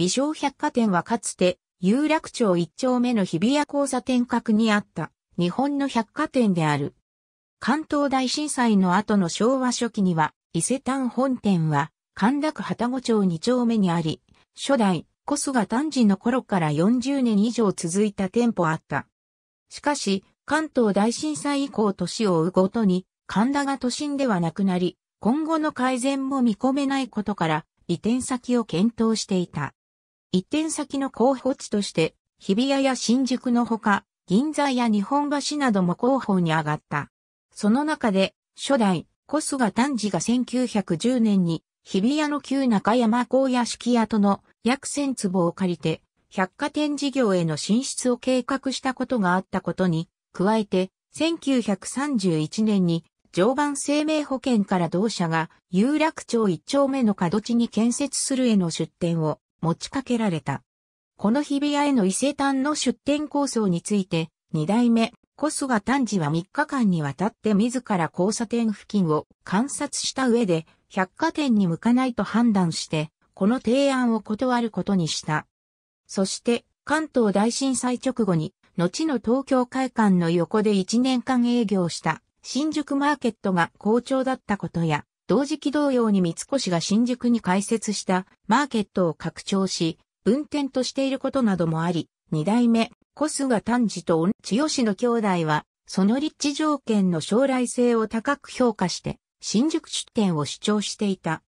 美少百貨店はかつて、有楽町一丁目の日比谷交差点角にあった日本の百貨店である。関東大震災の後の昭和初期には、伊勢丹本店は神田区旗子町二丁目にあり、初代小菅丹治の頃から40年以上続いた店舗あった。しかし、関東大震災以降年を追うごとに、神田が都心ではなくなり、今後の改善も見込めないことから、移転先を検討していた。一点先の候補地として、日比谷や新宿のほか、銀座や日本橋なども候補に上がった。その中で、初代、小菅丹治が1910年に、日比谷の旧中山公屋敷跡の約1000坪を借りて、百貨店事業への進出を計画したことがあったことに、加えて、1931年に、常磐生命保険から同社が、有楽町一丁目の角地に建設するへの出店を持ちかけられた。この日比谷への伊勢丹の出店構想について、二代目、小菅丹治は3日間にわたって自ら交差点付近を観察した上で、百貨店に向かないと判断して、この提案を断ることにした。そして、関東大震災直後に、後の東京会館の横で1年間営業した、新宿マーケットが好調だったことや、同時期同様に三越が新宿に開設したマーケットを拡張し、運転としていることなどもあり、二代目、小菅丹治と千代の兄弟は、その立地条件の将来性を高く評価して、新宿出店を主張していた。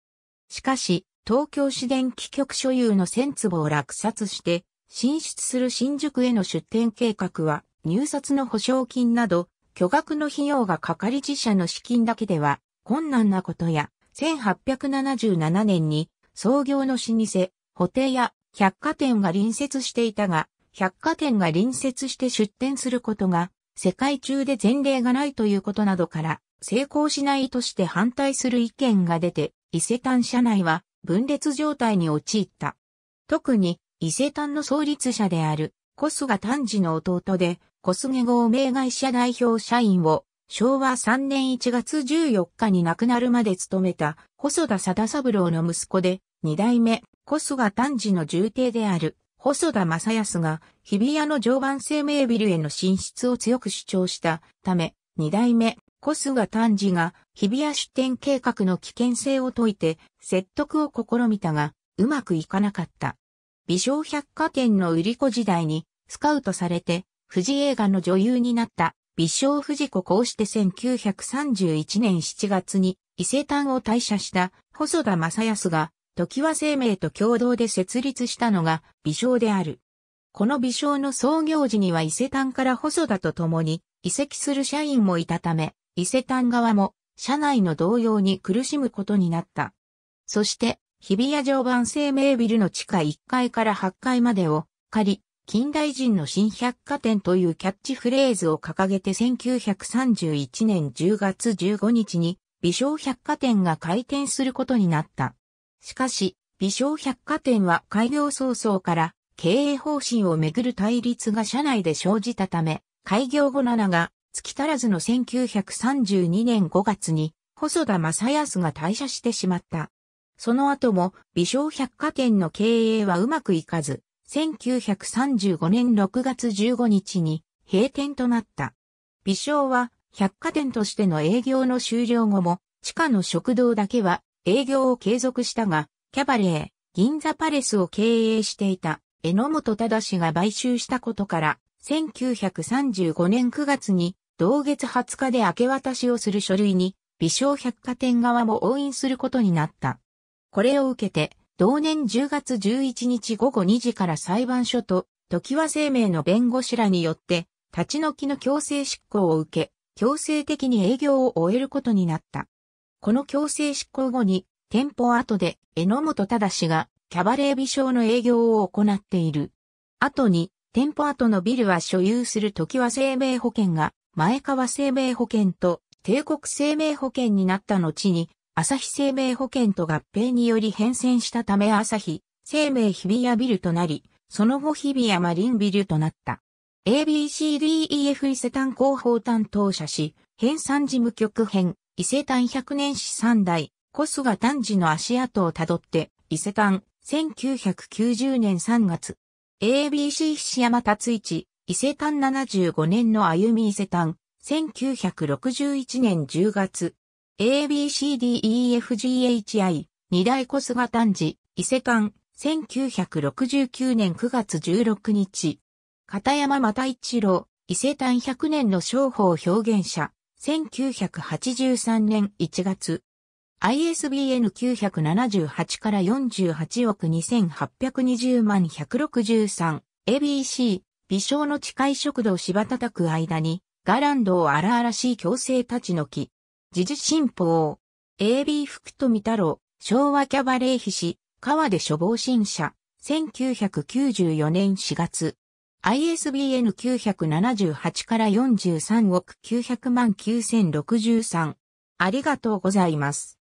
しかし、東京市電気局所有の1000坪を落札して、進出する新宿への出店計画は、入札の保証金など、巨額の費用がかかり自社の資金だけでは困難なことや、1877年に創業の老舗、補定や百貨店が隣接していたが、百貨店が隣接して出店することが、世界中で前例がないということなどから、成功しないとして反対する意見が出て、伊勢丹社内は分裂状態に陥った。特に、伊勢丹の創立者である、小菅丹治の弟で、小菅号名会社代表社員を昭和3年1月14日に亡くなるまで勤めた細田貞三郎の息子で、二代目、細田丹治の重帝である細田正康が日比谷の常磐生命ビルへの進出を強く主張したため、二代目、小菅丹治が日比谷出店計画の危険性を説いて説得を試みたが、うまくいかなかった。美少百貨店の売り子時代にスカウトされて、富士映画の女優になった微笑富士子こうして1931年7月に伊勢丹を退社した細田正康が、時は生命と共同で設立したのが微笑である。この微笑の創業時には伊勢丹から細田と共に移籍する社員もいたため、伊勢丹側も社内の動揺に苦しむことになった。そして、日比谷常磐生命ビルの地下1階から8階までを借り、近代人の新百貨店というキャッチフレーズを掲げて1931年10月15日に美少百貨店が開店することになった。しかし、美少百貨店は開業早々から経営方針をめぐる対立が社内で生じたため、開業後7が月足らずの1932年5月に細田正康が退社してしまった。その後も美少百貨店の経営はうまくいかず、1935年6月15日に閉店となった。微少は百貨店としての営業の終了後も地下の食堂だけは営業を継続したが、キャバレー、銀座パレスを経営していた榎本忠が買収したことから、1935年9月に同月20日で明け渡しをする書類に、微少百貨店側も応印することになった。これを受けて、同年10月11日午後2時から裁判所と、時和生命の弁護士らによって、立ち退きの強制執行を受け、強制的に営業を終えることになった。この強制執行後に、店舗後で、榎本忠が、キャバレー美少の営業を行っている。後に、店舗後のビルは所有する時和生命保険が、前川生命保険と、帝国生命保険になった後に、朝日生命保険と合併により変遷したため朝日生命日比谷ビルとなり、その後日比谷マリンビルとなった。ABCDEF 伊勢丹広報担当者し、編纂事務局編、伊勢丹100年史3代、小菅丹治の足跡をたどって、伊勢丹、1990年3月。ABC 菱山達一、伊勢丹75年の歩み伊勢丹、1961年10月、ABCDEFGHI、二大小菅丹治、伊勢館、1969年9月16日。片山又一郎、伊勢丹100年の商法表現者、1983年1月。ISBN 978から48億2820万163 ABC 微笑の近い食堂柴叩く間にガランドを荒々しい強制立ち抜き。時事新報、AB 福富太郎、昭和キャバレー秘史、川で処方新社、1994年4月。ISBN 978から43億900万9063。ありがとうございます。